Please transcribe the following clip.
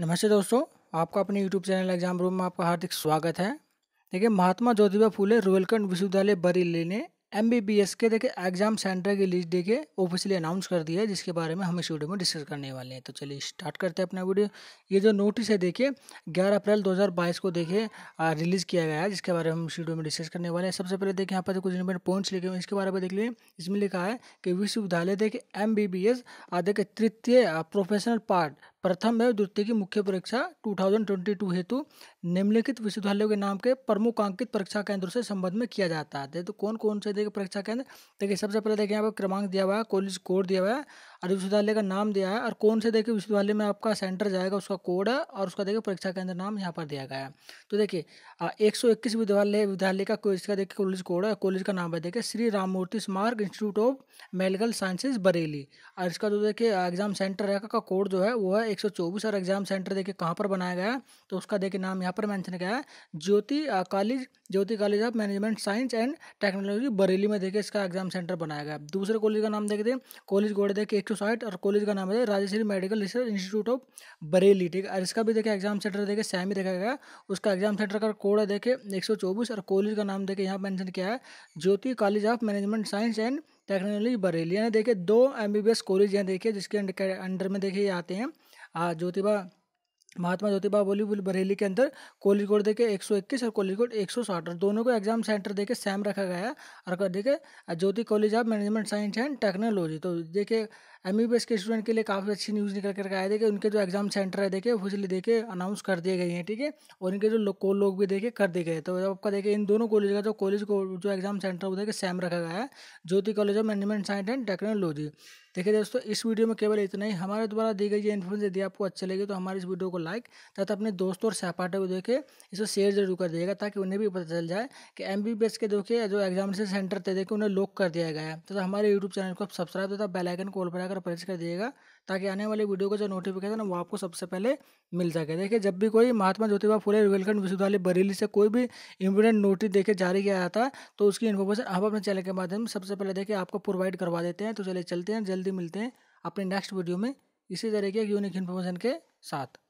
नमस्ते दोस्तों आपका अपने यूट्यूब चैनल एग्जाम रूम में आपका हार्दिक स्वागत है देखिए महात्मा ज्योतिबा फूले रोयलकंड विश्वविद्यालय बरेली ने एम के देखिए एग्जाम सेंटर की लिस्ट देखे ऑफिशियली अनाउंस कर दिया है जिसके बारे में हम इस वीडियो में डिस्कस करने वाले हैं तो चलिए स्टार्ट करते हैं अपना वीडियो ये जो नोटिस है देखिए 11 अप्रैल 2022 को देखिए रिलीज़ किया गया है जिसके बारे में हम इस वीडियो में डिस्कस करने वाले हैं सबसे पहले देखिए यहाँ पर तो कुछ इंपोर्टेंट पॉइंट्स लिखे हुए इसके बारे में देख लिए इसमें लिखा है कि विश्वविद्यालय देखिए एम बी बी एस तृतीय प्रोफेशनल पार्ट प्रथम एवं द्वितीय की मुख्य परीक्षा 2022 हेतु निम्नलिखित विश्वविद्यालयों के नाम के प्रमुख अंकित परीक्षा केंद्रों से संबंध में किया जाता है तो कौन कौन से देखिए परीक्षा केंद्र देखिए सबसे पहले देखिए यहाँ पर क्रमांक दिया हुआ है कॉलेज कोड दिया हुआ है और विश्वविद्यालय का नाम दिया है और कौन से देखिए विश्वविद्यालय में आपका सेंटर जाएगा उसका कोड है और उसका देखिए परीक्षा केंद्र नाम यहाँ पर दिया गया है तो देखिए एक सौ इक्कीस विद्यालय विद्यालय का इसका देखिए कॉलेज कोड है कॉलेज का नाम है देखिए श्री राममूर्ति स्मारक institute of medical sciences Bareilly और इसका जो देखिए एग्जाम सेंटर है का कोड जो है वो है एक और एग्जाम सेंटर देखिए कहाँ पर बनाया गया है तो उसका देखिए नाम यहाँ पर मैंशन किया है Jyoti college Jyoti college of management science and technology Bareilly में देखिए इसका एग्जाम सेंटर बनाया गया दूसरे कॉलेज का नाम देखते कॉलेज कोड देखिए एक इसका साइट और कॉलेज का नाम है Rajeshwari medical research institute of Bareilly ठीक है इसका भी देखिए एग्जाम सेंटर देखिए सैमी रखा गया उसका एग्जाम सेंटर का कोड है देखिए एक और कॉलेज का नाम देखिए यहाँ मैंशन किया है Jyoti college of management science and technology Bareilly यानी देखिए दो एम कॉलेज हैं देखिए जिसके अंडर में देखिए आते हैं ज्योतिबा महात्मा ज्योतिबा बोली बोली बरेली के अंदर कॉलेज कोड देखे 121 और कॉलेज कोड 160 दोनों को एग्जाम सेंटर देखे सेम रखा गया है और देखे Jyoti college of management science and technology तो देखिए एम बी के स्टूडेंट के लिए काफ़ी अच्छी न्यूज़ निकल करके आए देखिए उनके जो एग्जाम सेंटर है देखिए ऑफिशियली देखे अनाउंस कर दिए गए हैं ठीक है और इनके जो लोग को लोग भी देखे कर दिए गए तो आपका देखिए इन दोनों कॉलेज का जो कॉलेज को जो एग्जाम सेंटर वो देखिए सेम रखा गया है Jyoti college of management science and technology देखिए दोस्तों इस वीडियो में केवल इतना ही हमारे द्वारा दी गई ये इन्फॉर्मेशन यदि आपको अच्छी लगे तो हमारे इस वीडियो को लाइक तथा अपने दोस्तों और सहपाठियों को देखे इसे शेयर जरूर कर दिएगा ताकि उन्हें भी पता चल जाए कि एम के देखिए जो एग्जामिनेशन सेंटर थे देखिए उन्हें लॉक कर दिया गया है तथा हमारे यूट्यूब चैनल को सब्सक्राइब तथा बेलाइकन कॉल पर कर प्रेस कर दिएगा ताकि आने वाली वीडियो का जो नोटिफिकेशन है वो आपको सबसे पहले मिल सके देखिए जब भी कोई महात्मा ज्योतिबा फुले रुहेलखंड विश्वविद्यालय बरेली से कोई भी इम्पोर्टेंट नोटिस देखे जारी किया जाता है तो उसकी इन्फॉर्मेशन आप अपने चैनल के माध्यम से सबसे पहले देखिए आपको प्रोवाइड करवा देते हैं तो चले चलते हैं जल्दी मिलते हैं अपने नेक्स्ट वीडियो में इसी तरह के यूनिक इन्फॉर्मेशन के साथ